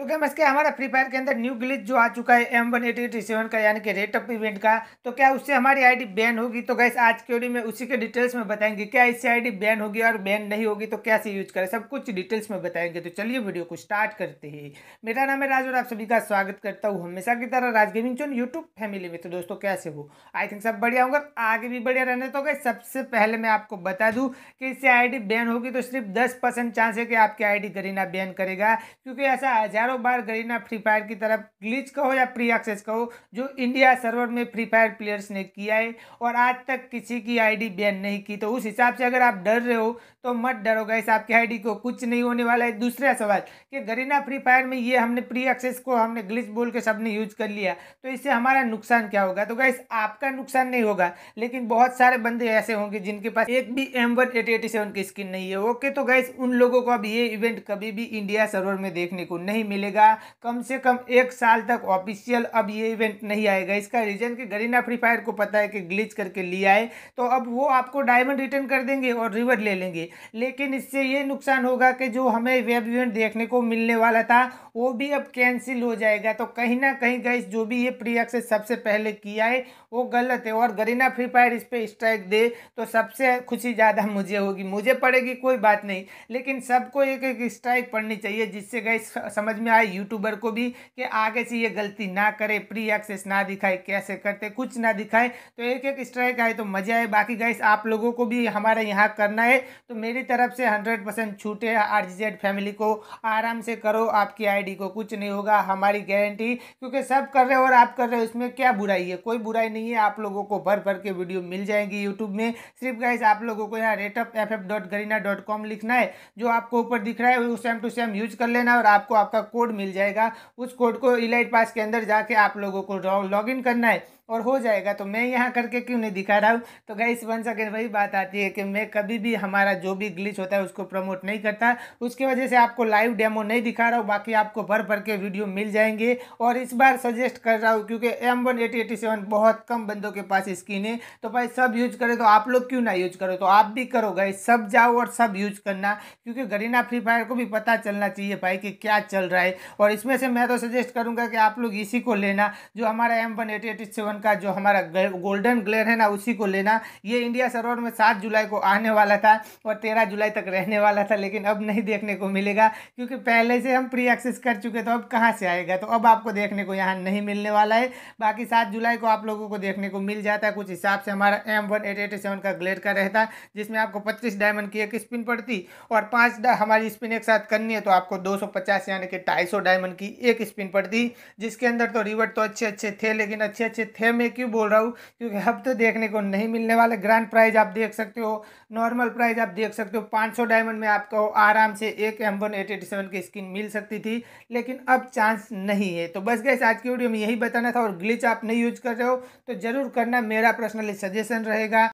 तो गेमर्स क्या हमारा फ्री फायर के अंदर न्यू ग्लिच जो आ चुका है M one eighty eighty seven का यानी कि रेट ऑफ इवेंट का तो क्या उससे हमारी आईडी बैन होगी तो गैस आज की वीडियो में उसी के डिटेल्स में बताएंगे क्या इससे आईडी बैन होगी और बैन नहीं होगी तो कैसे यूज करें सब कुछ डिटेल्स में बताएंगे तो चलिए वीडियो को स्टार्ट करते हैं मेरा नाम है राज और आप सभी का स्वागत करता हूँ हमेशा की तरह Raj gaming zone YouTube family में तो दोस्तों कैसे हो आई थिंक सब बढ़िया होगा आगे भी बढ़िया रहने तो गए सबसे पहले मैं आपको बता दूँ कि इससे आई बैन होगी तो सिर्फ दस चांस है कि आपकी आई डी बैन करेगा क्योंकि ऐसा हज़ार हजारों बार गरीना फ्री फायर की तरफ ग्लिच कहो या प्री एक्सेस कहो जो इंडिया सर्वर में फ्री फायर प्लेयर्स ने किया है और आज तक किसी की आईडी बैन नहीं की तो उस हिसाब से अगर आप डर रहे हो तो मत डरो गैस आपकी आईडी को कुछ नहीं होने वाला है दूसरा सवाल कि गरीना फ्री फायर में ये हमने प्री एक्सेस को हमने ग्लिच बोल के सब ने यूज कर लिया तो इससे हमारा नुकसान क्या होगा तो गाइस आपका नुकसान नहीं होगा लेकिन बहुत सारे बंदे ऐसे होंगे जिनके पास एक भी M one eighty eighty seven की स्किन नहीं है ओके तो गाइस उन लोगों को अब ये इवेंट कभी भी इंडिया सर्वर में देखने को नहीं मिले मिलेगा कम से कम एक साल तक ऑफिशियल अब ये इवेंट नहीं आएगा इसका रीजन कि गरीना फ्री फायर को पता है कि ग्लिच करके लिया है तो अब वो आपको डायमंड रिटर्न कर देंगे और रिवर ले लेंगे लेकिन इससे ये नुकसान होगा कि जो हमें वेब इवेंट देखने को मिलने वाला था वो भी अब कैंसिल हो जाएगा तो कहीं ना कहीं गई जो भी ये प्रियक से सबसे पहले किया है वो गलत है और गरीना फ्री फायर इस पर स्ट्राइक दे तो सबसे खुशी ज़्यादा मुझे होगी मुझे पड़ेगी कोई बात नहीं लेकिन सबको एक एक स्ट्राइक पड़नी चाहिए जिससे गई समझ समझ में आए यूट्यूबर को भी कि आगे से ये गलती ना करे प्री एक्सेस ना दिखाए कैसे करते कुछ ना दिखाए तो एक एक स्ट्राइक आए तो मज़ा आए बाकी गाइस आप लोगों को भी हमारे यहाँ करना है तो मेरी तरफ से हंड्रेड परसेंट छूटे आर फैमिली को आराम से करो आपकी आईडी को कुछ नहीं होगा हमारी गारंटी क्योंकि सब कर रहे हो और आप कर रहे हो उसमें क्या बुराई है कोई बुराई नहीं है आप लोगों को भर भर के वीडियो मिल जाएंगी यूट्यूब में सिर्फ गाइस आप लोगों को यहाँ रेटअप F F dot Garena dot com लिखना है जो आपको ऊपर दिख रहा है वो सेम टू सेम यूज कर लेना और आपको आपका कोड मिल जाएगा उस कोड को इलाइट पास के अंदर जाके आप लोगों को लॉग इन करना है और हो जाएगा तो मैं यहाँ करके क्यों नहीं दिखा रहा हूँ तो गाइस वन सेकेंड वही बात आती है कि मैं कभी भी हमारा जो भी ग्लिच होता है उसको प्रमोट नहीं करता उसकी वजह से आपको लाइव डेमो नहीं दिखा रहा हूँ बाकी आपको भर भर के वीडियो मिल जाएंगे और इस बार सजेस्ट कर रहा हूँ क्योंकि M one eighty eighty seven बहुत कम बंदों के पास स्किन है तो भाई सब यूज करें तो आप लोग क्यों ना यूज करो तो आप भी करो गाइस सब जाओ और सब यूज करना क्योंकि गरीना फ्री फायर को भी पता चलना चाहिए भाई कि क्या चल रहा है आए और इसमें से मैं तो सजेस्ट करूंगा कि आप लोग इसी को लेना जो हमारा एम वन सेवन का जो हमारा गोल्डन ग्लेयर है ना उसी को लेना ये इंडिया सरोवर में सात जुलाई को आने वाला था और तेरह जुलाई तक रहने वाला था लेकिन अब नहीं देखने को मिलेगा क्योंकि पहले से हम प्री एक्सेस कर चुके तो अब कहाँ से आएगा तो अब आपको देखने को यहाँ नहीं मिलने वाला है बाकी सात जुलाई को आप लोगों को देखने को मिल जाता है कुछ हिसाब से हमारा M one eight eight seven का ग्लेड का रहता है जिसमें आपको पच्चीस डायमंड की एक स्पिन पड़ती और पांच हमारी स्पिन एक साथ करनी है तो आपको दो सौ पचास यानी कि ढाई सौ डायमंड की एक स्पिन दी जिसके अंदर तो रिवर्ट तो अच्छे अच्छे थे लेकिन अच्छे अच्छे थे मैं क्यों बोल रहा हूँ क्योंकि अब तो देखने को नहीं मिलने वाले ग्रैंड प्राइज आप देख सकते हो नॉर्मल प्राइज आप देख सकते हो पाँच सौ डायमंड में आपको आराम से एक M one eight eighty seven की स्किन मिल सकती थी लेकिन अब चांस नहीं है तो बस गैस आज की वीडियो में यही बताना था और ग्लिच आप नहीं यूज कर रहे हो तो ज़रूर करना मेरा पर्सनली सजेशन रहेगा